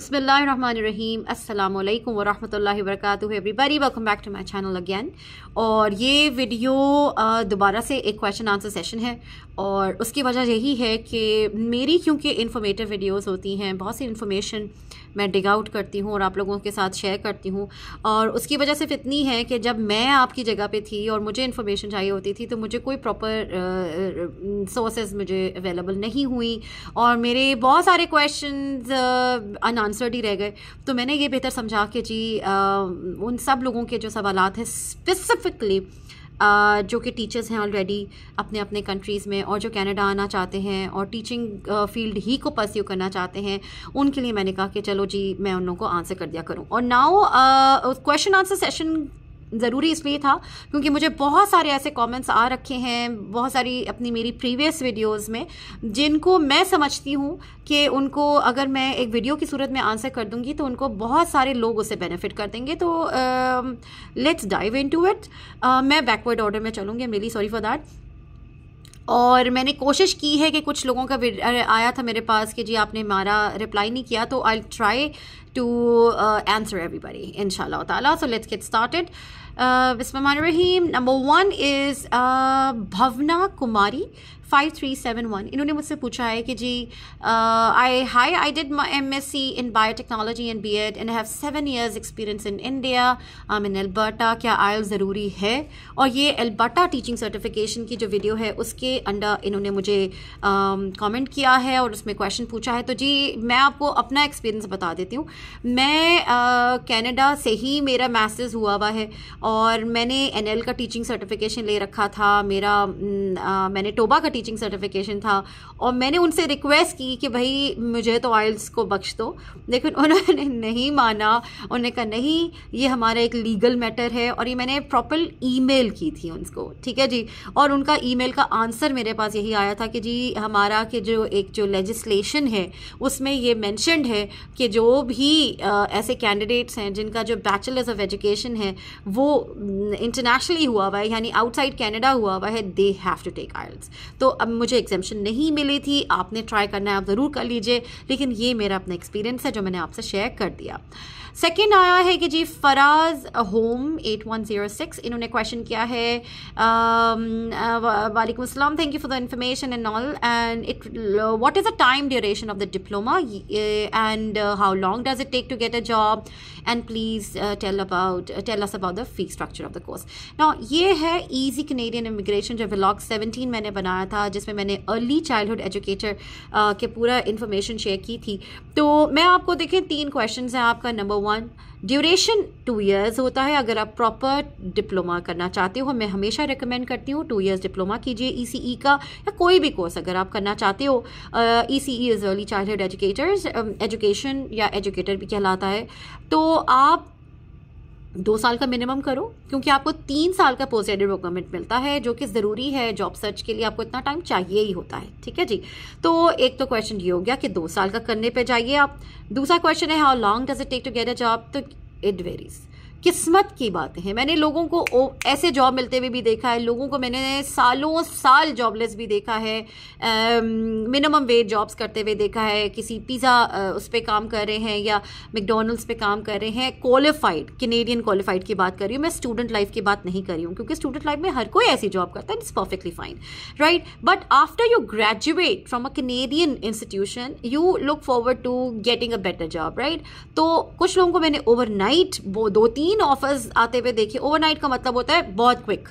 बिसमीम अल्लाम वरहमल वर्क everybody welcome back to my channel again और ये वीडियो दोबारा से एक क्वेश्चन आंसर सेशन है और उसकी वजह यही है कि मेरी क्योंकि इन्फॉर्मेटिव वीडियोज़ होती हैं बहुत सी इन्फॉर्मेशन मैं डिग आउट करती हूँ और आप लोगों के साथ शेयर करती हूँ और उसकी वजह सिर्फ इतनी है कि जब मैं आपकी जगह पे थी और मुझे इन्फॉर्मेशन चाहिए होती थी तो मुझे कोई प्रॉपर सोर्सेज मुझे अवेलेबल नहीं हुई और मेरे बहुत सारे क्वेश्चन अनआंसर्ड ही रह गए तो मैंने ये बेहतर समझा कि जी आ, उन सब लोगों के जो सवाल हैं स्पेसिफिकली जो कि टीचर्स हैं ऑलरेडी अपने अपने कंट्रीज़ में और जो कनाडा आना चाहते हैं और टीचिंग फील्ड ही को परस्यू करना चाहते हैं उनके लिए मैंने कहा कि चलो जी मैं उन लोगों को आंसर कर दिया करूँ और नाउ क्वेश्चन आंसर सेशन ज़रूरी इसलिए था क्योंकि मुझे बहुत सारे ऐसे कमेंट्स आ रखे हैं बहुत सारी अपनी मेरी प्रीवियस वीडियोस में जिनको मैं समझती हूँ कि उनको अगर मैं एक वीडियो की सूरत में आंसर कर दूँगी तो उनको बहुत सारे लोग उसे बेनिफिट कर देंगे तो let's dive into it मैं बैकवर्ड ऑर्डर में चलूँगी I'm really sorry for that और मैंने कोशिश की है कि कुछ लोगों का आया था मेरे पास कि जी आपने हमारा रिप्लाई नहीं किया तो I try to answer everybody इन शाह so let's get started uh, Rahim, Number one is uh, Bhavna Kumari. Five three seven one इन्होंने मुझसे पूछा है कि जी I hi I did my M S C in biotechnology and B Ed and have seven years experience in India I mean Alberta क्या आयल ज़रूरी है और ये एल्बर्टा टीचिंग सर्टिफिकेशन की जो वीडियो है उसके अंडर इन्होंने मुझे कॉमेंट um, किया है और उसमें क्वेश्चन पूछा है तो जी मैं आपको अपना एक्सपीरियंस बता देती हूँ मैं कैनेडा uh, से ही मेरा मैसेज हुआ हुआ है और मैंने एल का टीचिंग सर्टिफिकेशन ले रखा था मेरा uh, मैंने टोबा का टीचिंग सर्टिफिकेशन था और मैंने उनसे रिक्वेस्ट की कि भाई मुझे तो आयल्स को बख्श दो लेकिन उन्होंने नहीं माना उन्होंने कहा नहीं ये हमारा एक लीगल मैटर है और ये मैंने प्रॉपर ईमेल की थी उनको ठीक है जी और उनका ईमेल का आंसर मेरे पास यही आया था कि जी हमारा के जो एक जो लेजिस्लेशन है उसमें ये मैंशनड है कि जो भी आ, ऐसे कैंडिडेट्स हैं जिनका जो बैचलर्स ऑफ एजुकेशन है वो इंटरनेशनली mm, हुआ हुआ है यानी आउटसाइड कैनेडा हुआ हुआ है they have to take IELTS तो अब मुझे एग्जामेशन नहीं मिली थी आपने ट्राई करना है आप ज़रूर कर लीजिए लेकिन ये मेरा अपना एक्सपीरियंस है जो मैंने आपसे शेयर कर दिया सेकेंड आया है कि जी Faraz home eight one zero six इन्होंने क्वेश्चन किया है um, uh, वालेकुम असलम thank you for the information and all and it what is the time duration of the diploma and how long does it take to get a job and please tell about tell us about the fee structure of the course ना ये है easy Canadian immigration जो blog seventeen मैंने बनाया था जिसमें मैंने early child hood educator के पूरा इन्फॉर्मेशन शेयर की थी तो मैं आपको देखें तीन क्वेश्चन हैं आपका number one duration two years होता है अगर आप प्रॉपर डिप्लोमा करना चाहते हो मैं हमेशा रिकमेंड करती हूँ टू ईयर्स डिप्लोमा कीजिए ई e e का या कोई भी कोर्स अगर आप करना चाहते हो E C E is early child educators education या एजुकेटर भी कहलाता है तो आप दो साल का मिनिमम करो क्योंकि आपको तीन साल का पोस्ट एडेड डॉक्यूमेंट मिलता है जो कि ज़रूरी है जॉब सर्च के लिए आपको इतना टाइम चाहिए ही होता है ठीक है जी तो एक तो क्वेश्चन ये हो गया कि दो साल का करने पे जाइए आप दूसरा क्वेश्चन है how long does it take to get a job तो इट वेरीज किस्मत की बातें हैं मैंने लोगों को ऐसे जॉब मिलते हुए भी देखा है लोगों को मैंने सालों साल जॉबलेस भी देखा है मिनिमम वेज जॉब्स करते हुए देखा है किसी पिज़्ज़ा उस पर काम कर रहे हैं या मैकडोनल्ड्स पे काम कर रहे हैं क्वालिफाइड कैनेडियन क्वालिफाइड की बात कर रही हूँ मैं स्टूडेंट लाइफ की बात नहीं कर रही हूँ क्योंकि स्टूडेंट लाइफ में हर कोई ऐसी जॉब करता है it's perfectly fine right but after you graduate from a Canadian institution you look forward to getting a better job right तो कुछ लोगों को मैंने ओवरनाइट दो तीन तीन ऑफर्स आते हुए देखिए ओवरनाइट का मतलब होता है बहुत क्विक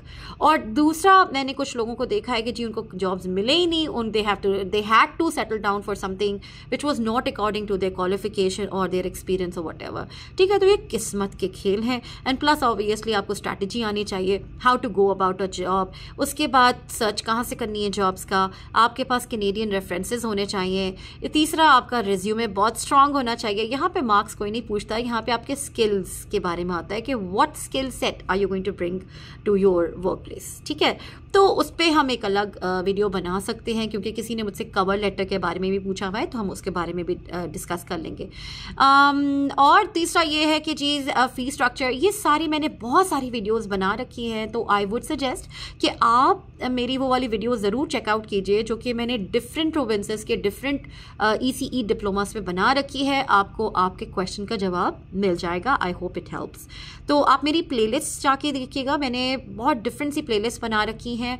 और दूसरा मैंने कुछ लोगों को देखा है कि जी उनको जॉब्स मिले ही नहीं उन they have to they had to settle down for something which was not according to their qualification और देयर एक्सपीरियंस और वट एवर ठीक है तो ये किस्मत के खेल हैं एंड प्लस ऑब्वियसली आपको स्ट्रैटेजी आनी चाहिए how to go about a job उसके बाद सर्च कहाँ से करनी है जॉब्स का आपके पास कैनेडियन रेफरेंसेज होने चाहिए तीसरा आपका रिज्यूमे बहुत स्ट्रांग होना चाहिए यहाँ पे मार्क्स कोई नहीं पूछता यहाँ पे आपके स्किल्स के बारे में होता है कि what skill set are you going to bring to your workplace ठीक है तो उस पर हम एक अलग वीडियो बना सकते हैं क्योंकि किसी ने मुझसे कवर लेटर के बारे में भी पूछा हुआ है तो हम उसके बारे में भी डिस्कस कर लेंगे और तीसरा ये है कि चीज़ फ़ी स्ट्रक्चर ये सारी मैंने बहुत सारी वीडियोस बना रखी हैं तो आई वुड सजेस्ट कि आप मेरी वो वाली वीडियो ज़रूर चेकआउट कीजिए जो कि मैंने डिफरेंट प्रोविंसेस के different E C E diplomas में बना रखी है आपको आपके क्वेश्चन का जवाब मिल जाएगा आई होप इट हेल्प्स तो आप मेरी प्लेलिस्ट जाके देखिएगा मैंने बहुत डिफरेंट सी प्लेलिस्ट बना रखी हैं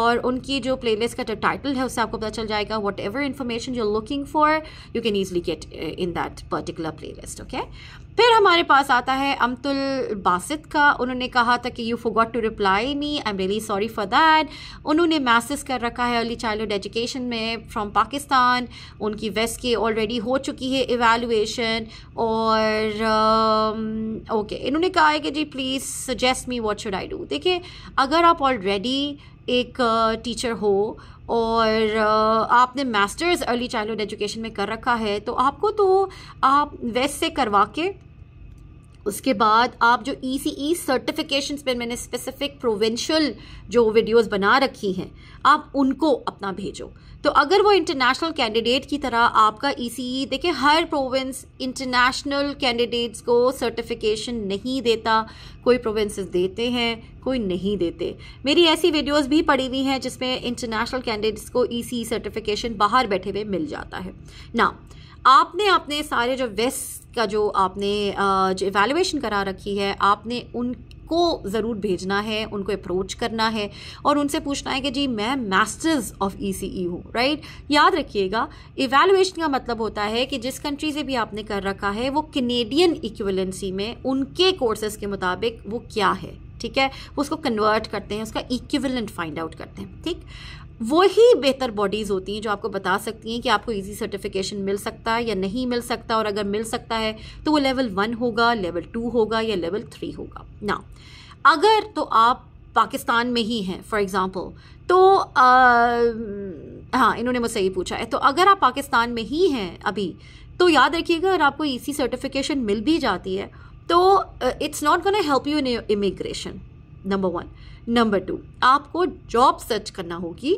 और उनकी जो प्लेलिस्ट का जो टाइटल है उससे आपको पता चल जाएगा whatever information you looking for you can easily get in that particular play okay फिर हमारे पास आता है अमतुल बासित का उन्होंने कहा था कि you forgot to reply me I am really sorry for that उन्होंने मैसेज कर रखा है अर्ली चाइल्ड एजुकेशन में फ्रॉम पाकिस्तान उनकी वेस्ट की ऑलरेडी हो चुकी है इवेलुएशन और ओके um, okay, इन्होंने कहा है कि जी please suggest me what should I do देखिए अगर आप ऑलरेडी एक टीचर uh, हो और uh, आपने मास्टर्स अर्ली चाइल्ड एजुकेशन में कर रखा है तो आपको तो आप वेस्ट से करवा के उसके बाद आप जो ई सी ई सर्टिफिकेशन पर मैंने स्पेसिफिक प्रोविंशियल जो वीडियोस बना रखी हैं आप उनको अपना भेजो तो अगर वो इंटरनेशनल कैंडिडेट की तरह आपका ई सी ई देखिए हर प्रोविंस इंटरनेशनल कैंडिडेट्स को सर्टिफिकेशन नहीं देता कोई प्रोविंसेस देते हैं कोई नहीं देते मेरी ऐसी वीडियोस भी पड़ी हुई हैं जिसमें इंटरनेशनल कैंडिडेट्स को ई सी सर्टिफिकेशन बाहर बैठे हुए मिल जाता है ना आपने अपने सारे जो वेस्ट का जो आपने जो एवेलुएशन करा रखी है आपने उन को ज़रूर भेजना है उनको अप्रोच करना है और उनसे पूछना है कि जी मैं मास्टर्स ऑफ ई सी ई हूँ राइट याद रखिएगा इवेलुएशन का मतलब होता है कि जिस कंट्री से भी आपने कर रखा है वो कनेडियन इक्वलेंसी में उनके कोर्सेज के मुताबिक वो क्या है ठीक है वो उसको कन्वर्ट करते हैं उसका इक्विवेलेंट फाइंड आउट करते हैं ठीक वही बेहतर बॉडीज़ होती हैं जो आपको बता सकती हैं कि आपको इजी सर्टिफिकेशन मिल सकता है या नहीं मिल सकता और अगर मिल सकता है तो वो लेवल वन होगा लेवल टू होगा या लेवल थ्री होगा ना अगर तो आप पाकिस्तान में ही हैं फॉर एग्ज़ाम्पल तो आ, हाँ इन्होंने मुझसे ये पूछा है तो अगर आप पाकिस्तान में ही हैं अभी तो याद रखिएगा अगर आपको ई सर्टिफिकेशन मिल भी जाती है तो it's not gonna help you in immigration number one number two आपको जॉब सर्च करना होगी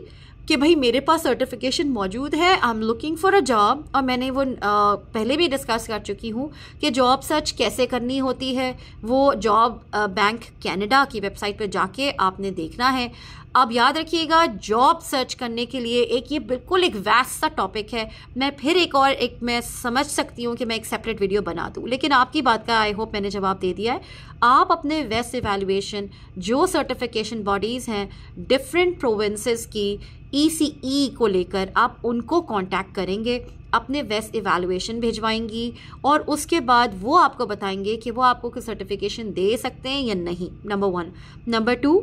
कि भाई मेरे पास सर्टिफिकेशन मौजूद है I am looking for a job और मैंने वो आ, पहले भी डिस्कस कर चुकी हूँ कि जॉब सर्च कैसे करनी होती है वो जॉब बैंक कैनेडा की वेबसाइट पर जाके आपने देखना है आप याद रखिएगा जॉब सर्च करने के लिए एक ये बिल्कुल एक वैस सा टॉपिक है मैं फिर एक और एक मैं समझ सकती हूँ कि मैं एक सेपरेट वीडियो बना दूँ लेकिन आपकी बात का आई होप मैंने जवाब दे दिया है आप अपने वेस्ट एवेलुएशन जो सर्टिफिकेशन बॉडीज़ हैं डिफरेंट प्रोविंसेस की ई e e को लेकर आप उनको कांटेक्ट करेंगे अपने वेस्ट इवेलुएशन भिजवाएंगी और उसके बाद वो आपको बताएंगे कि वो आपको कोई सर्टिफिकेशन दे सकते हैं या नहीं नंबर वन नंबर टू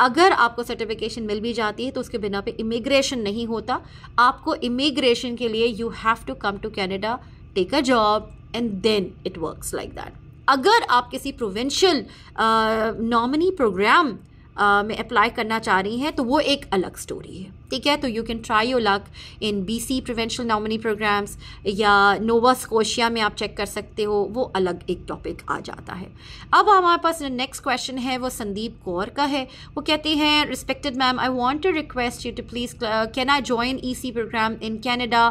अगर आपको सर्टिफिकेशन मिल भी जाती है तो उसके बिना पे इमिग्रेशन नहीं होता आपको इमिग्रेशन के लिए you have to come to Canada take a job and then it works like that अगर आप किसी प्रोविंशियल नॉमिनी प्रोग्राम में अप्लाई करना चाह रही हैं तो वो एक अलग स्टोरी है ठीक है तो you can try your luck in B C provincial nominee programs या नोवा स्कोशिया में आप चेक कर सकते हो वो अलग एक टॉपिक आ जाता है अब हमारे पास नेक्स्ट क्वेश्चन है वो संदीप कौर का है वो कहते हैं respected ma'am I want to request you to please can I join E C program in Canada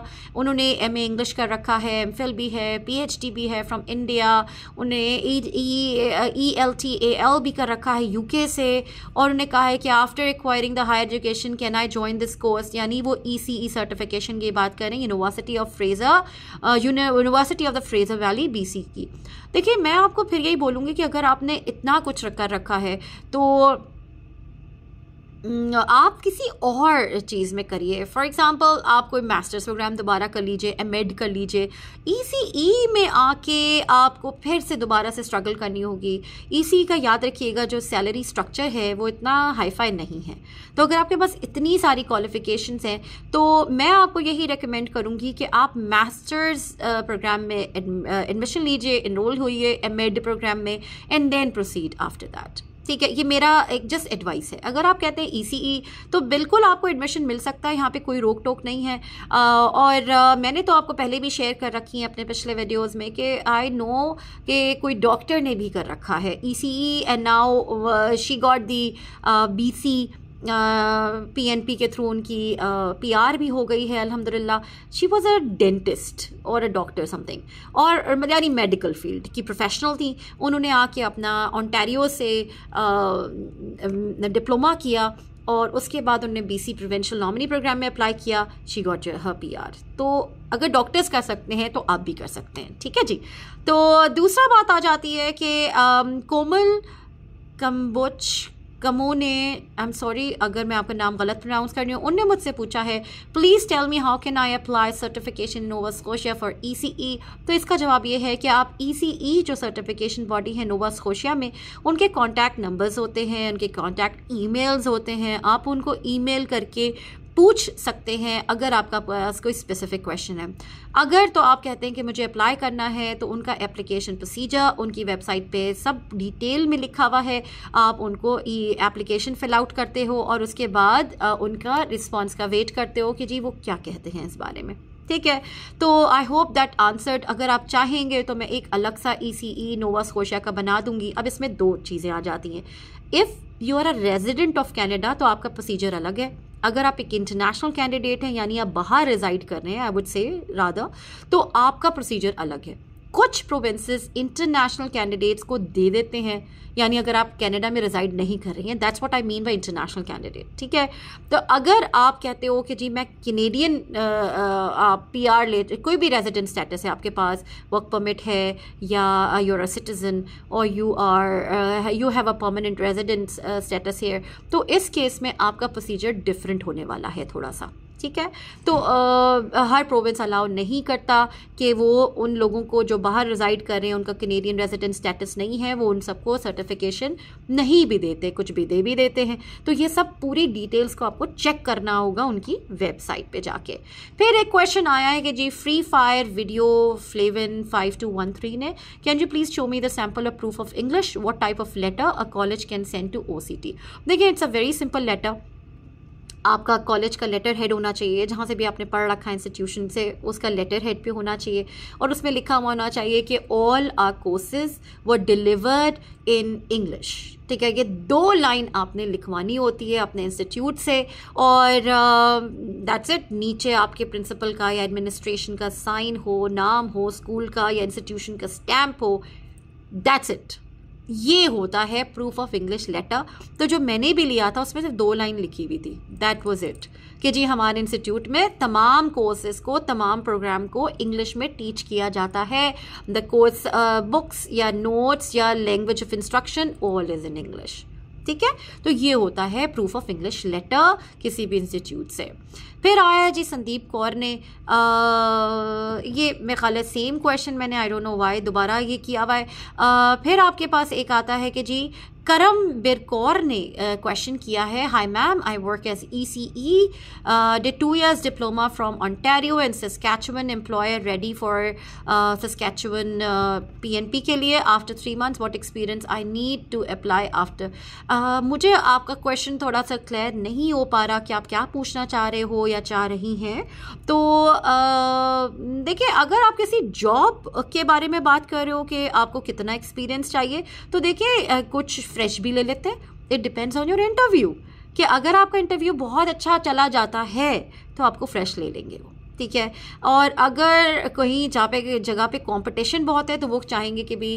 उन्होंने एम ए इंग्लिश कर रखा है एम फिल भी है पी एच डी भी है फ्रॉम इंडिया उन्हें E L T A L भी कर रखा है यू के से और उन्हें कहा है कि after acquiring the higher education can I join this basis course यानी वो ई सी ई सर्टिफिकेशन की बात करें University of Fraser University of the Fraser Valley B C की देखिए मैं आपको फिर यही बोलूँगी कि अगर आपने इतना कुछ कर रखा है तो आप किसी और चीज़ में करिए फॉर एग्ज़ाम्पल आप कोई मास्टर्स प्रोग्राम दोबारा कर लीजिए एम एड कर लीजिए ई सी ई में आके आपको फिर से दोबारा से स्ट्रगल करनी होगी ई e सी e का याद रखिएगा जो सैलरी स्ट्रक्चर है वो इतना हाईफाई नहीं है तो अगर आपके पास इतनी सारी क्वालिफ़िकेशंस हैं तो मैं आपको यही रिकमेंड करूँगी कि आप मास्टर्स प्रोग्राम में एडमिशन लीजिए इनरोल होइए एम एड प्रोग्राम में and then proceed after that ठीक है ये मेरा एक जस्ट एडवाइस है अगर आप कहते हैं ई e e, तो बिल्कुल आपको एडमिशन मिल सकता है यहाँ पे कोई रोक टोक नहीं है आ, और आ, मैंने तो आपको पहले भी शेयर कर रखी हैं अपने पिछले वीडियोज़ में कि आई नो कि कोई डॉक्टर ने भी कर रखा है E and now she got the B PNP के थ्रू उनकी पीआर भी हो गई है अल्हम्दुलिल्लाह शी वाज अ डेंटिस्ट और अ डॉक्टर समथिंग और मतलब यानी मेडिकल फील्ड की प्रोफेशनल थी उन्होंने आके अपना ऑनटेरियो से डिप्लोमा किया और उसके बाद उन्होंने सी प्रिवेंशल नॉमिनी प्रोग्राम में अप्लाई किया she got her P R तो अगर डॉक्टर्स कर सकते हैं तो आप भी कर सकते हैं ठीक है जी तो दूसरा बात आ जाती है कि कोमल कम्बोच कमो ने आई एम सॉरी अगर मैं आपका नाम गलत प्रोनाउंस कर रही हूँ उनने मुझसे पूछा है please tell me how can I apply certification Nova Scotia for E C E तो इसका जवाब ये है कि आप ई सी ई जो सर्टिफिकेशन बॉडी है नोवा स्कोशिया में उनके कॉन्टैक्ट नंबर्स होते हैं उनके कॉन्टैक्ट ई मेल्स होते हैं आप उनको ई मेल करके पूछ सकते हैं अगर आपका पास कोई स्पेसिफिक क्वेश्चन है अगर तो आप कहते हैं कि मुझे अप्लाई करना है तो उनका एप्लीकेशन प्रोसीजर उनकी वेबसाइट पे सब डिटेल में लिखा हुआ है आप उनको ई एप्लीकेशन फिल आउट करते हो और उसके बाद उनका रिस्पॉन्स का वेट करते हो कि जी वो क्या कहते हैं इस बारे में ठीक है तो आई होप दैट आंसर्ड अगर आप चाहेंगे तो मैं एक अलग सा ई सी ई नोवा स्कोशिया का बना दूंगी अब इसमें दो चीज़ें आ जाती हैं if you are a resident of Canada तो आपका प्रोसीजर अलग है अगर आप एक इंटरनेशनल कैंडिडेट हैं यानी आप बाहर रिजाइड कर रहे हैं आई वुड से राधा तो आपका प्रोसीजर अलग है कुछ प्रोविंसेस इंटरनेशनल कैंडिडेट्स को दे देते हैं यानी अगर आप कनाडा में रिजाइड नहीं कर रही हैं that's what I mean by international candidate ठीक है तो अगर आप कहते हो कि जी मैं कैनेडियन पी आर ले कोई भी रेजिडेंट स्टेटस है आपके पास वर्क परमिट है या यूर अ सिटीज़न और you are you have a permanent resident status here तो इस केस में आपका प्रोसीजर डिफरेंट होने वाला है थोड़ा सा ठीक है तो आ, हर प्रोविंस अलाउ नहीं करता कि वो उन लोगों को जो बाहर रिजाइड कर रहे हैं उनका कनेडियन रेजिडेंट स्टेटस नहीं है वो उन सबको सर्टिफिकेशन नहीं भी देते कुछ भी दे भी देते हैं तो ये सब पूरी डिटेल्स को आपको चेक करना होगा उनकी वेबसाइट पे जाके फिर एक क्वेश्चन आया है कि जी free fire video eleven five two one three ने can you please show me the sample of proof of English what type of letter a college can send to ओ देखिए it's a very simple letter आपका college का letter head होना चाहिए जहाँ से भी आपने पढ़ रखा है इंस्टीट्यूशन से उसका लेटर हेड भी होना चाहिए और उसमें लिखा हुआ होना चाहिए कि all our courses were delivered in English ठीक है ये दो लाइन आपने लिखवानी होती है अपने इंस्टीट्यूट से और दैट्स uh, इट नीचे आपके प्रिंसिपल का या एडमिनिस्ट्रेशन का साइन हो नाम हो स्कूल का या इंस्टीट्यूशन का स्टैम्प हो दैट्स इट ये होता है प्रूफ ऑफ इंग्लिश लेटर तो जो मैंने भी लिया था उसमें सिर्फ दो लाइन लिखी हुई थी दैट वॉज इट कि जी हमारे इंस्टीट्यूट में तमाम कोर्सेज को तमाम प्रोग्राम को इंग्लिश में टीच किया जाता है the course books or notes या language of instruction all is in English ठीक है तो ये होता है प्रूफ ऑफ इंग्लिश लेटर किसी भी इंस्टीट्यूट से फिर आया जी संदीप कौर ने आ, ये मेरे ख्याल है सेम क्वेश्चन मैंने आई डोंट नो वाई दोबारा ये किया हुआ है फिर आपके पास एक आता है कि जी करम बिरकौर ने क्वेश्चन uh, किया है hi ma'am I work as E C E day two years diploma from Ontario and Saskatchewan employer ready for Saskatchewan P N P के लिए after three months what experience I need to apply after मुझे आपका question थोड़ा सा clear नहीं हो पा रहा कि आप क्या पूछना चाह रहे हो या चाह रही हैं तो uh, देखिए अगर आप किसी जॉब के बारे में बात कर रहे हो कि आपको कितना एक्सपीरियंस चाहिए तो देखिए uh, कुछ फ्रेश भी ले लेते हैं it depends on your interview कि अगर आपका इंटरव्यू बहुत अच्छा चला जाता है तो आपको फ्रेश ले लेंगे वो ठीक है और अगर कहीं जहाँ पे जगह पे कंपटीशन बहुत है तो वो चाहेंगे कि भी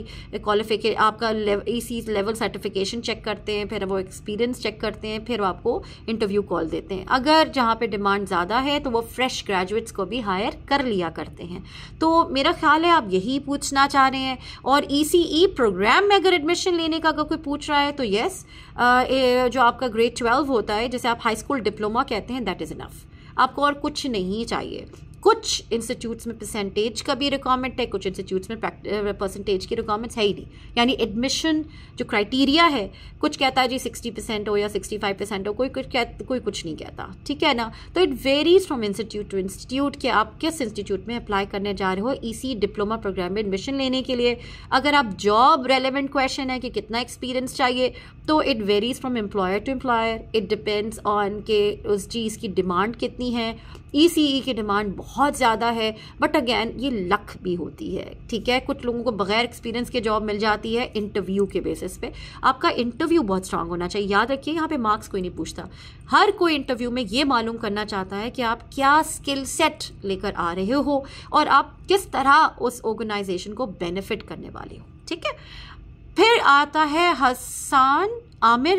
क्वालिफिके आपका E C level certification check करते हैं फिर वो एक्सपीरियंस चेक करते हैं फिर वो आपको इंटरव्यू कॉल देते हैं अगर जहाँ पे डिमांड ज़्यादा है तो वो फ्रेश ग्रेजुएट्स को भी हायर कर लिया करते हैं तो मेरा ख्याल है आप यही पूछना चाह रहे हैं और ई e प्रोग्राम e में अगर एडमिशन लेने का अगर कोई पूछ रहा है तो येस जो आपका ग्रेड ट्वेल्व होता है जैसे आप हाई स्कूल डिप्लोमा कहते हैं दैट इज़ इनफ़ आपको और कुछ नहीं चाहिए कुछ इंस्टीट्यूट्स में परसेंटेज का भी रिक्वायरमेंट है कुछ इंस्टीट्यूट्स में परसेंटेज की रिक्वायरमेंट्स है ही नहीं यानी एडमिशन जो क्राइटेरिया है कुछ कहता है जी सिक्सटी परसेंट हो या सिक्सटी फाइव परसेंट हो कोई कुछ कह कोई कुछ नहीं कहता ठीक है ना तो it varies from institute to institute कि आप किस इंस्टीट्यूट में अप्लाई करने जा रहे हो इसी डिप्लोमा प्रोग्राम में एडमिशन लेने के लिए अगर आप जॉब रेलिवेंट क्वेश्चन है कि कितना एक्सपीरियंस चाहिए तो it varies from employer to employer it depends on के उस चीज़ की डिमांड कितनी है ई सी ई की डिमांड बहुत ज़्यादा है बट अगेन ये लक भी होती है ठीक है कुछ लोगों को बगैर एक्सपीरियंस के जॉब मिल जाती है इंटरव्यू के बेसिस पे आपका इंटरव्यू बहुत स्ट्रांग होना चाहिए याद रखिए यहाँ पे मार्क्स कोई नहीं पूछता हर कोई इंटरव्यू में ये मालूम करना चाहता है कि आप क्या स्किल सेट लेकर आ रहे हो और आप किस तरह उस ऑर्गेनाइजेशन को बेनिफिट करने वाले हो ठीक है फिर आता है Hasan Aamir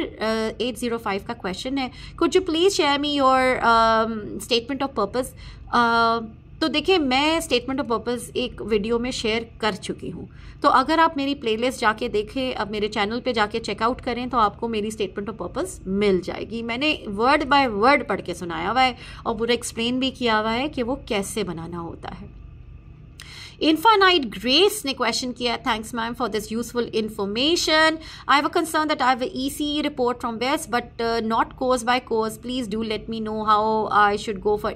eight zero five का क्वेश्चन है could you please share me your statement of purpose तो देखिए मैं स्टेटमेंट ऑफ पर्पज़ एक वीडियो में शेयर कर चुकी हूँ तो अगर आप मेरी प्लेलिस्ट जाके देखें अब मेरे चैनल पे जाके चेकआउट करें तो आपको मेरी स्टेटमेंट ऑफ पर्पज़ मिल जाएगी मैंने वर्ड बाय वर्ड पढ़ के सुनाया हुआ है और पूरा एक्सप्लेन भी किया हुआ है कि वो कैसे बनाना होता है इन्फानाइट ग्रेस ने क्वेश्चन किया thanks ma'am for this useful information I have a concern that I have E C report from west but not course by course please do let me know how I should go for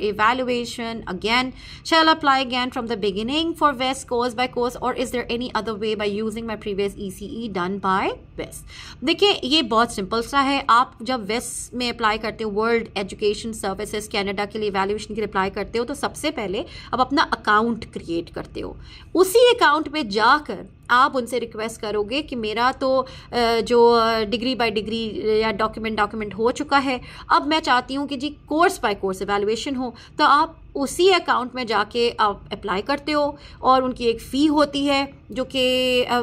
again shall apply again from the beginning for west course by course और is there any other way by using my previous E C E done by waste देखिए ये बहुत simple सा है आप जब waste में apply करते हो वर्ल्ड एजुकेशन सर्विसेज कैनेडा के लिए इवैल्यूएशन के लिए अप्लाई करते हो तो सबसे पहले अब अपना अकाउंट क्रिएट करते हो हो उसी अकाउंट पे जाकर आप उनसे रिक्वेस्ट करोगे कि मेरा तो जो डिग्री बाय डिग्री या डॉक्यूमेंट डॉक्यूमेंट हो चुका है अब मैं चाहती हूँ कि जी कोर्स बाय कोर्स एवेलुएशन हो तो आप उसी अकाउंट में जाके आप अप्लाई करते हो और उनकी एक फ़ी होती है जो कि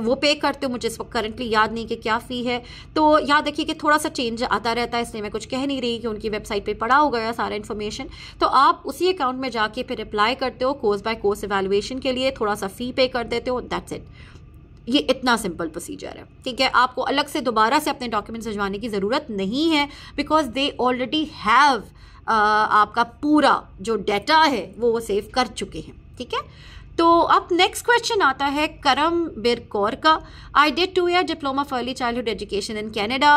वो पे करते हो मुझे इस वक्त करंटली याद नहीं कि क्या फ़ी है तो याद रखिए कि थोड़ा सा चेंज आता रहता है इसलिए मैं कुछ कह नहीं रही कि उनकी वेबसाइट पे पड़ा हो गया सारा इन्फॉर्मेशन तो आप उसी अकाउंट में जाके फिर अप्लाई करते हो कोर्स बाय कोर्स एवेलुएशन के लिए थोड़ा सा फ़ी पे कर देते हो दैट्स इट ये इतना सिंपल प्रोसीजर है ठीक है आपको अलग से दोबारा से अपने डॉक्यूमेंट सजवाने की ज़रूरत नहीं है बिकॉज दे ऑलरेडी हैव आपका पूरा जो डेटा है वो वो सेव कर चुके हैं ठीक है तो अब नेक्स्ट क्वेश्चन आता है करम बिर कौर का I did two year diploma for early hood education in Canada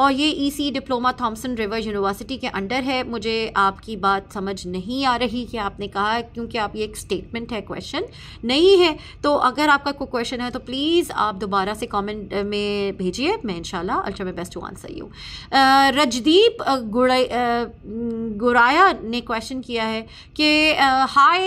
और ये EC diploma Thompson River University के अंडर है मुझे आपकी बात समझ नहीं आ रही कि आपने कहा क्योंकि आप ये एक स्टेटमेंट है क्वेश्चन नहीं है तो अगर आपका कोई क्वेश्चन है तो प्लीज़ आप दोबारा से कमेंट में भेजिए मैं शाला अल्ट्रा my best to answer you Rajdeep Guraya ने क्वेश्चन किया है कि हाय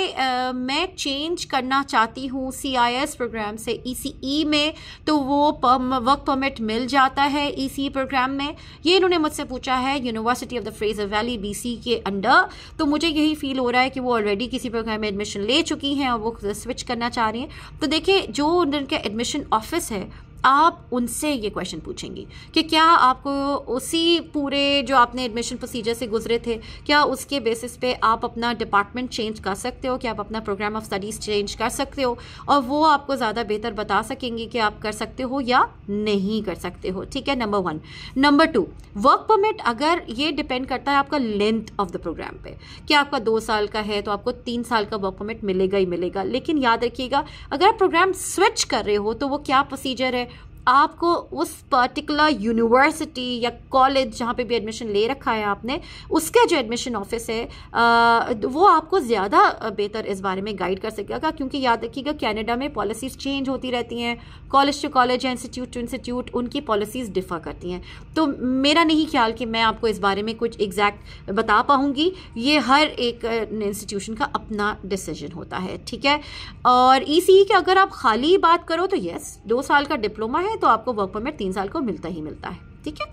मैं चेंज करना चाहती हूँ सी प्रोग्राम से ई e e में तो वो वर्क परमिट मिल जाता है ई e प्रोग्राम में ने ये इन्होंने मुझसे पूछा है university of the Fraser Valley BC के अंडर तो मुझे यही फील हो रहा है कि वो ऑलरेडी किसी प्रोग्राम में एडमिशन ले चुकी हैं और वो स्विच करना चाह रही हैं तो देखिए जो उनके एडमिशन ऑफिस है आप उनसे ये क्वेश्चन पूछेंगी कि क्या आपको उसी पूरे जो आपने एडमिशन प्रोसीजर से गुजरे थे क्या उसके बेसिस पे आप अपना डिपार्टमेंट चेंज कर सकते हो क्या आप अपना प्रोग्राम ऑफ स्टडीज़ चेंज कर सकते हो और वो आपको ज़्यादा बेहतर बता सकेंगी कि आप कर सकते हो या नहीं कर सकते हो ठीक है number one number two work permit अगर ये डिपेंड करता है आपका लेंथ ऑफ द प्रोग्राम पे क्या आपका दो साल का है तो आपको तीन साल का वर्क परमिट मिलेगा ही मिलेगा लेकिन याद रखिएगा अगर आप प्रोग्राम स्विच कर रहे हो तो वो क्या प्रोसीजर है आपको उस पर्टिकुलर यूनिवर्सिटी या कॉलेज जहाँ पे भी एडमिशन ले रखा है आपने उसका जो एडमिशन ऑफिस है आ, वो आपको ज़्यादा बेहतर इस बारे में गाइड कर सकेगा क्योंकि याद रखिएगा कैनेडा में पॉलिसीज़ चेंज होती रहती हैं कॉलेज टू कॉलेज या इंस्टीट्यूट टू इंस्टीट्यूट उनकी पॉलिसीज़ डिफ़र करती हैं तो मेरा नहीं ख्याल कि मैं आपको इस बारे में कुछ एग्जैक्ट बता पाऊँगी ये हर एक इंस्टीट्यूशन का अपना डिसीजन होता है ठीक है और ई e e का अगर आप खाली बात करो तो येस दो साल का डिप्लोमा है हैं तो आपको वर्क परमिट तीन साल को मिलता ही मिलता है ठीक है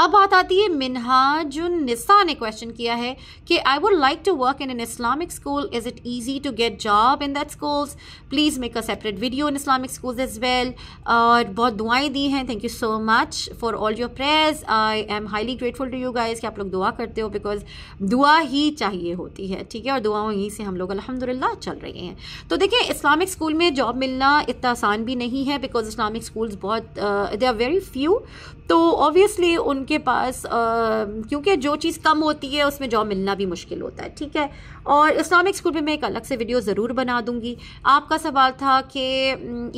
अब बात आती है मिनहाजुन निसा ने क्वेश्चन किया है कि I would like to work in an Islamic school is it easy to get job in that schools please make a separate video in Islamic school is well और बहुत दुआएं दी हैं thank you so much for all your prayers I am highly grateful to you guys कि आप लोग दुआ करते हो बिकॉज दुआ ही चाहिए होती है ठीक है और दुआओं ही से हम लोग अलहमदिल्ला चल रहे हैं तो देखिए इस्लामिक स्कूल में जॉब मिलना इतना आसान भी नहीं है बिकॉज इस्लामिक स्कूल्स बहुत दे आर वेरी फ्यू तो ऑब्वियसली उन उनके पास क्योंकि जो चीज़ कम होती है उसमें जॉब मिलना भी मुश्किल होता है ठीक है और इस्लामिक स्कूल पे मैं एक अलग से वीडियो ज़रूर बना दूंगी आपका सवाल था कि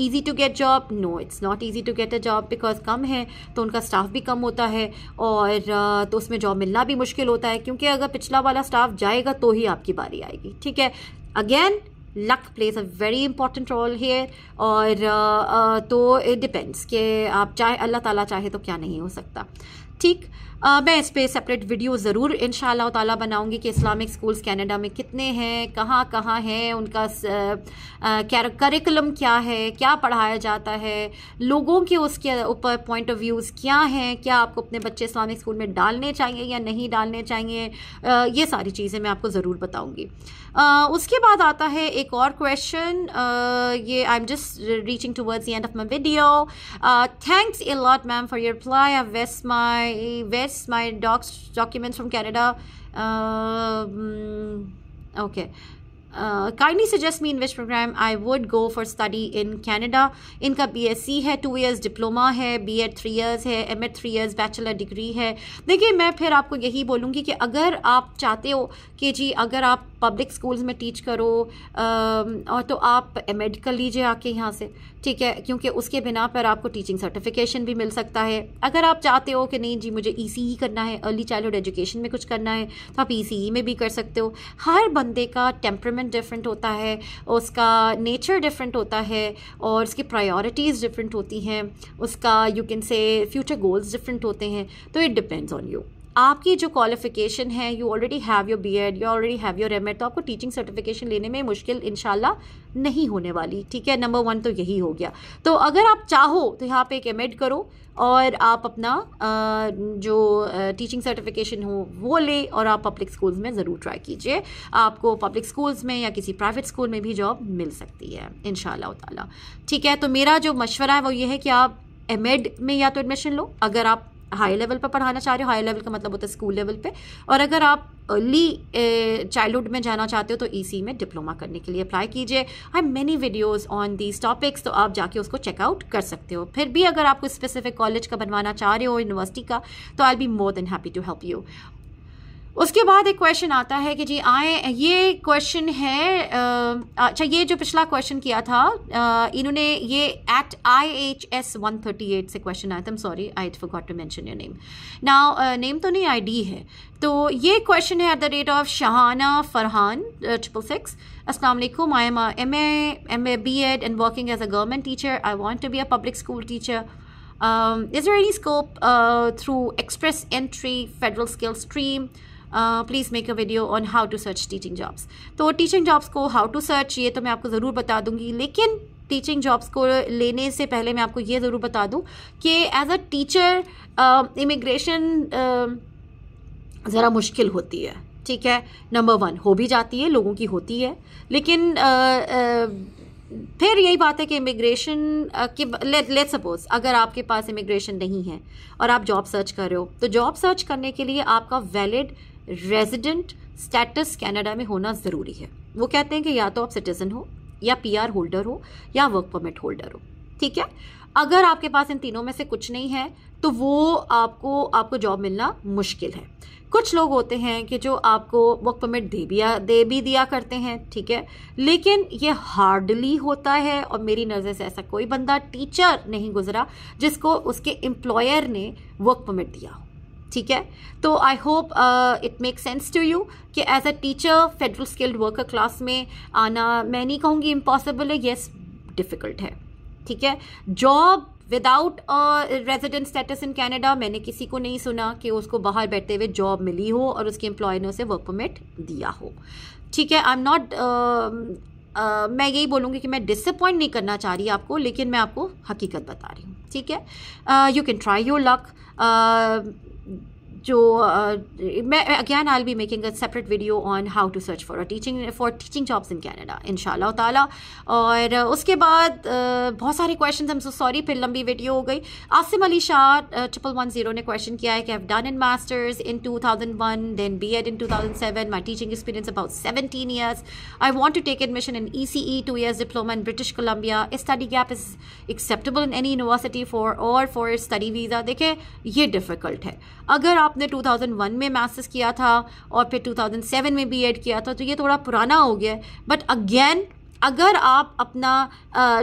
easy to get job no it's not easy to get a job because कम है तो उनका स्टाफ भी कम होता है और तो उसमें जॉब मिलना भी मुश्किल होता है क्योंकि अगर पिछला वाला स्टाफ जाएगा तो ही आपकी बारी आएगी ठीक है again luck plays a very important role है और तो इट डिपेंड्स कि आप चाहे अल्लाह ताला चाहे तो क्या नहीं हो सकता ठीक मैं इस पर सेपरेट वीडियो ज़रूर इन ताला बनाऊंगी कि इस्लामिक स्कूल्स कनाडा में कितने हैं कहाँ कहाँ हैं उनका करिकुलम क्या है क्या पढ़ाया जाता है लोगों के उसके ऊपर पॉइंट ऑफ व्यूज़ क्या हैं क्या आपको अपने बच्चे इस्लामिक स्कूल में डालने चाहिए या नहीं डालने चाहिए आ, ये सारी चीज़ें मैं आपको ज़रूर बताऊँगी उसके बाद आता है एक और क्वेश्चन ये I am just reaching towards the end of my video thanks a lot ma'am for your reply I waste my waste my docs documents from Canada okay uh, kindly suggest me in which program I would go for study in Canada. इनका BSc है two years diploma है B Ed three years है M Ed three years bachelor degree है देखिए मैं फिर आपको यही बोलूँगी कि अगर आप चाहते हो कि जी अगर आप पब्लिक स्कूल्स में टीच करो आ, तो आप मेडिकल लीजिए आके यहाँ से ठीक है क्योंकि उसके बिना पर आपको टीचिंग सर्टिफिकेशन भी मिल सकता है अगर आप चाहते हो कि नहीं जी मुझे ई e e करना है अर्ली हुड एजुकेशन में कुछ करना है तो आप ई e में भी कर सकते हो हर बंदे का टेम्परमेंट डिफरेंट होता है उसका नेचर डिफरेंट होता है और उसकी प्रायोरिटीज़ डिफरेंट होती हैं उसका you can say future goals different होते हैं तो इट डिपेंड्स ऑन यू आपकी जो क्वालिफिकेशन है you already have your B Ed you already have your M Ed तो आपको टीचिंग सर्टिफिकेशन लेने में मुश्किल इन नहीं होने वाली ठीक है नंबर वन तो यही हो गया तो अगर आप चाहो तो यहाँ पे एक एम एड करो और आप अपना जो टीचिंग सर्टिफिकेशन हो वो ले और आप पब्लिक स्कूल्स में ज़रूर ट्राई कीजिए आपको पब्लिक स्कूल्स में या किसी प्राइवेट स्कूल में भी जॉब मिल सकती है इन ताला ठीक है तो मेरा जो मशवरा है वो ये है कि आप एम में या तो एडमिशन लो अगर आप हाई लेवल पर पढ़ाना चाह रहे हो हाई लेवल का मतलब होता है स्कूल लेवल पे और अगर आप अर्ली चाइल्डहुड में जाना चाहते हो तो ई e में डिप्लोमा करने के लिए अप्लाई कीजिए I many videos on these topics तो आप जाके उसको चेकआउट कर सकते हो फिर भी अगर आपको स्पेसिफिक कॉलेज का बनवाना चाह रहे हो यूनिवर्सिटी का तो I be more than happy to help you उसके बाद एक क्वेश्चन आता है कि जी आए ये क्वेश्चन है अच्छा ये जो पिछला क्वेश्चन किया था आ, इन्होंने ये at I H S one thirty eight से क्वेश्चन आया था sorry I it forgot to mention your name now name तो नहीं आई डी है तो ये क्वेश्चन है at the rate of Shahana Farhan triple six Aslam I am M M A B Ed and working as a government teacher I want to be a public school teacher is any scope through express entry federal skill stream please make a video on how to search teaching jobs तो teaching jobs को how to search ये तो मैं आपको ज़रूर बता दूंगी लेकिन टीचिंग जॉब्स को लेने से पहले मैं आपको ये ज़रूर बता दूं कि एज अ टीचर इमिग्रेशन ज़रा मुश्किल होती है ठीक है नंबर वन हो भी जाती है लोगों की होती है लेकिन uh, uh, फिर यही बात है कि इमिग्रेशन के लेट लेट सपोज अगर आपके पास इमिग्रेशन नहीं है और आप जॉब सर्च कर रहे हो तो जॉब सर्च करने के लिए आपका वैलिड रेजिडेंट स्टेटस कनाडा में होना ज़रूरी है वो कहते हैं कि या तो आप सिटीजन हो या पीआर होल्डर हो या वर्क परमिट होल्डर हो ठीक है अगर आपके पास इन तीनों में से कुछ नहीं है तो वो आपको आपको जॉब मिलना मुश्किल है कुछ लोग होते हैं कि जो आपको वर्क परमिट दे भी दे भी दिया करते हैं ठीक है लेकिन ये हार्डली होता है और मेरी नज़र से ऐसा कोई बंदा टीचर नहीं गुजरा जिसको उसके एम्प्लॉयर ने वर्क परमिट दिया हो ठीक है तो I hope it make sense to you कि as a teacher federal skilled worker class में आना मैं नहीं कहूँगी इम्पॉसिबल है येस डिफ़िकल्ट है ठीक है job without resident status in Canada मैंने किसी को नहीं सुना कि उसको बाहर बैठते हुए जॉब मिली हो और उसके एम्प्लॉय ने उसे वर्क परमिट दिया हो ठीक है आई एम नॉट मैं यही बोलूँगी कि मैं डिसअपॉइंट नहीं करना चाह रही आपको लेकिन मैं आपको हकीकत बता रही हूँ ठीक है you can try your luck जो मैं again I be making a separate video on how to search for a teaching for teaching jobs in Canada इन शाह और उसके बाद बहुत सारे क्वेश्चन हम सो सॉरी फिर लंबी वीडियो हो गई Asim Ali Shah triple one zero ने क्वेश्चन किया है कि have done in masters in two thousand one then B Ed in two thousand seven my teaching experience about seventeen years I want to take admission in E C E two years diploma in British Columbia study gap is acceptable in any university for और for study visa देखें ये difficult है अगर आप आपने 2001 में masters किया था और फिर 2007 में बी एड किया था तो ये थोड़ा पुराना हो गया बट अगेन अगर आप अपना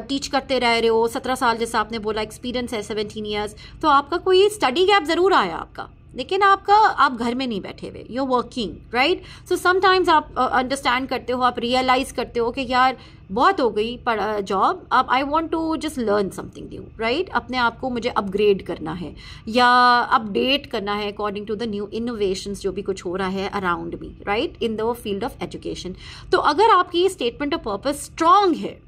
टीच करते रह रहे हो सत्रह साल जैसा आपने बोला एक्सपीरियंस है सेवनटीन ईयर्स तो आपका कोई स्टडी गैप ज़रूर आया आपका लेकिन आपका आप घर में नहीं बैठे हुए you working right so sometimes आप अंडरस्टैंड uh, करते हो आप रियलाइज करते हो कि यार बहुत हो गई जॉब uh, अब I want to just learn something new right अपने आप को मुझे अपग्रेड करना है या अपडेट करना है according to the new innovation जो भी कुछ हो रहा है around me right in the field of education तो अगर आपकी स्टेटमेंट ऑफ पर्पज स्ट्रांग है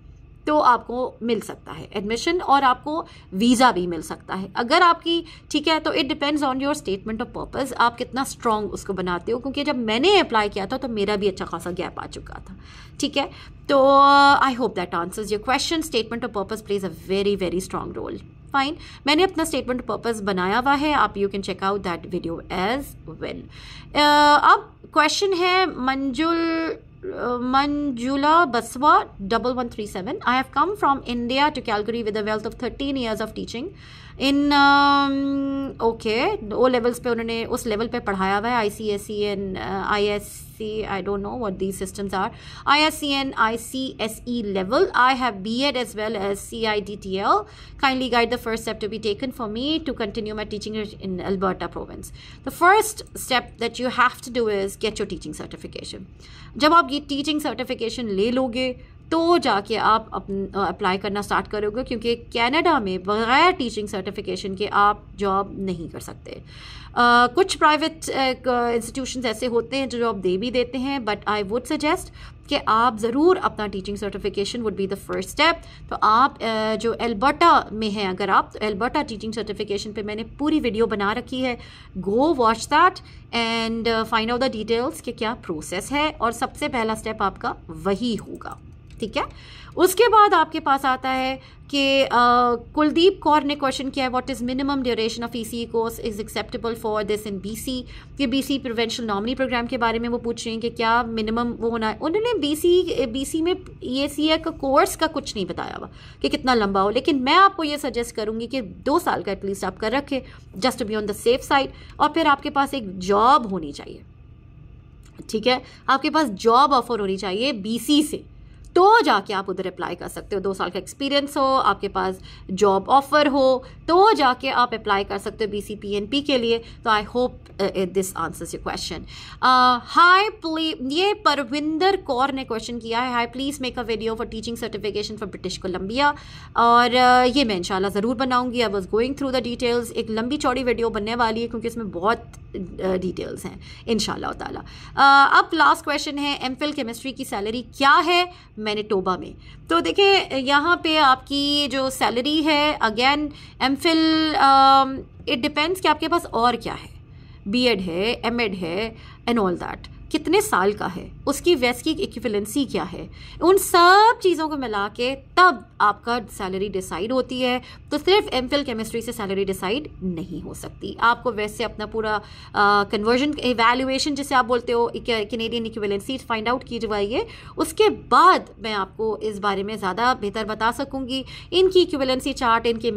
तो आपको मिल सकता है एडमिशन और आपको वीज़ा भी मिल सकता है अगर आपकी ठीक है तो it depends on your statement of purpose आप कितना स्ट्रांग उसको बनाते हो क्योंकि जब मैंने अप्लाई किया था तो मेरा भी अच्छा खासा गैप आ चुका था ठीक है तो I hope that answers your question statement of purpose plays a very very strong role fine मैंने अपना स्टेटमेंट पर्पज बनाया हुआ है आप you can check out that video as well अब क्वेश्चन है Manjul Uh, Manjula Baswa 1137. I have come from India to Calgary with a wealth of 13 years of teaching. In um, okay, levels पे उन्होंने उस level पे पढ़ाया हुआ है I C S IS. I don't know what these systems are, ISCN, ICSE level. I have B.Ed as well as CIDTL. Kindly guide the first step to be taken for me to continue my teaching in Alberta province. The first step that you have to do is get your teaching certification. जब आप ये teaching certification ले लोगे तो जाके आप apply करना start करोगे क्योंकि कनाडा में बगैर टीचिंग सर्टिफिकेशन के आप जॉब नहीं कर सकते कुछ प्राइवेट इंस्टीट्यूशन ऐसे होते हैं जो जॉब दे भी देते हैं बट आई वुड सजेस्ट कि आप ज़रूर अपना teaching certification would be the first step तो आप जो एल्बर्टा में हैं अगर आप तो एल्बर्टा टीचिंग सर्टिफिकेशन पे मैंने पूरी वीडियो बना रखी है go watch that and find out the details कि क्या प्रोसेस है और सबसे पहला स्टेप आपका वही होगा ठीक है उसके बाद आपके पास आता है कि कुलदीप कौर ने क्वेश्चन किया है what is minimum duration of E C course is acceptable for this in B C ये B C provincial nominee program के बारे में वो पूछ रहे हैं कि क्या मिनिमम वो होना है उन्होंने बी सी बी सी में ई सी ए का कोर्स का कुछ नहीं बताया हुआ कि कितना लंबा हो लेकिन मैं आपको ये सजेस्ट करूँगी कि दो साल का एटलीस्ट आप कर रखें just be on the safe side और फिर आपके पास एक जॉब होनी चाहिए ठीक है आपके पास जॉब ऑफर होनी चाहिए बीसी से तो जाके आप उधर अप्लाई कर सकते हो दो साल का एक्सपीरियंस हो आपके पास जॉब ऑफर हो तो जाके आप अप्लाई कर सकते हो B C P N P के लिए तो I hope this answers your question hi ये परविंदर कौर ने क्वेश्चन किया है hi please make a video for teaching certification for British Columbia और uh, ये मैं इनशाला ज़रूर बनाऊंगी I was going through the details एक लंबी चौड़ी वीडियो बनने वाली है क्योंकि इसमें बहुत डिटेल्स uh, हैं इन ताला uh, अब लास्ट क्वेश्चन है एम फिल केमिस्ट्री की सैलरी क्या है मैनिटोबा में तो देखिए यहाँ पे आपकी जो सैलरी है again M Phil it depends कि आपके पास और क्या है बी एड है एम एड है एंड ऑल दैट कितने साल का है उसकी वैस की इक्विवेलेंसी क्या है उन सब चीज़ों को मिला के तब आपका सैलरी डिसाइड होती है तो सिर्फ एम केमिस्ट्री से सैलरी डिसाइड नहीं हो सकती आपको वैसे अपना पूरा कन्वर्जन इवेल्युएशन जिसे आप बोलते हो कैनेडियन इक्विवेलेंसी फाइंड आउट की जाइए उसके बाद मैं आपको इस बारे में ज़्यादा बेहतर बता सकूँगी इनकी इक्विवेलेंसी चार्ट इनके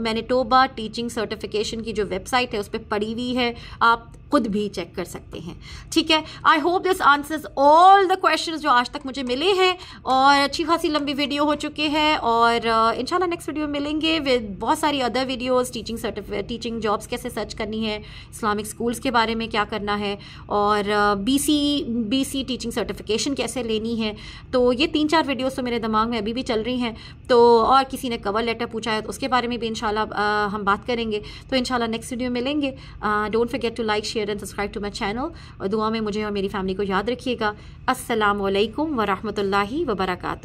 मैनिटोबा टीचिंग सर्टिफिकेशन की जो वेबसाइट है उस पर पड़ी हुई है आप खुद भी चेक कर सकते हैं ठीक है I hope this answers all the questions जो आज तक मुझे मिले हैं और अच्छी खासी लंबी वीडियो हो चुकी है और uh, इंशाल्लाह नेक्स्ट वीडियो मिलेंगे विद बहुत सारी other videos teaching certificate teaching jobs कैसे सर्च करनी है इस्लामिक स्कूल्स के बारे में क्या करना है और बीसी बीसी टीचिंग सर्टिफिकेशन कैसे लेनी है तो ये तीन चार वीडियोज तो मेरे दिमाग में अभी भी चल रही हैं तो और किसी ने कवर लेटर पूछा है तो उसके बारे में भी इंशाल्लाह uh, हम बात करेंगे तो इंशाल्लाह नेक्स्ट वीडियो मिलेंगे don't forget to like share and subscribe to my channel और दुआ में मुझे और मेरी मेरी फैमिली को याद रखिएगा असलकम वरहमल वबरकू